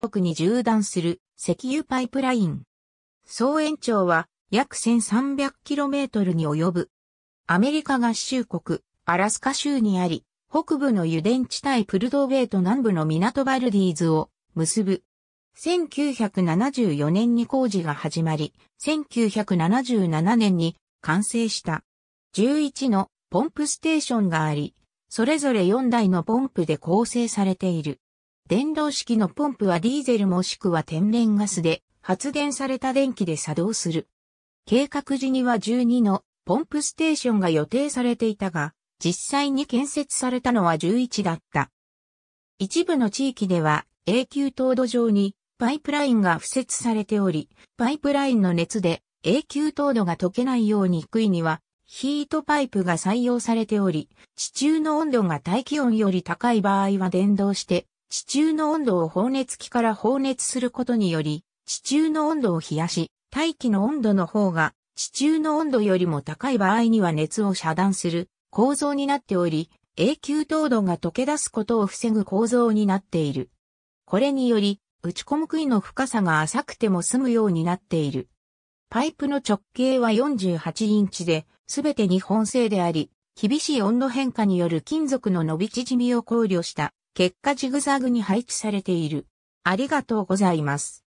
国に縦断する石油パイプライン。総延長は約 1300km に及ぶ。アメリカ合衆国、アラスカ州にあり、北部の油田地帯プルドウベイと南部の港バルディーズを結ぶ。1974年に工事が始まり、1977年に完成した。11のポンプステーションがあり、それぞれ4台のポンプで構成されている。電動式のポンプはディーゼルもしくは天然ガスで発電された電気で作動する。計画時には12のポンプステーションが予定されていたが、実際に建設されたのは11だった。一部の地域では永久凍土上にパイプラインが付設されており、パイプラインの熱で永久凍土が溶けないように杭にはヒートパイプが採用されており、地中の温度が大気温より高い場合は電動して地中の温度を放熱器から放熱することにより、地中の温度を冷やし、大気の温度の方が地中の温度よりも高い場合には熱を遮断する構造になっており、永久凍土が溶け出すことを防ぐ構造になっている。これにより、打ち込む杭の深さが浅くても済むようになっている。パイプの直径は48インチで、すべて日本製であり、厳しい温度変化による金属の伸び縮みを考慮した結果ジグザグに配置されている。ありがとうございます。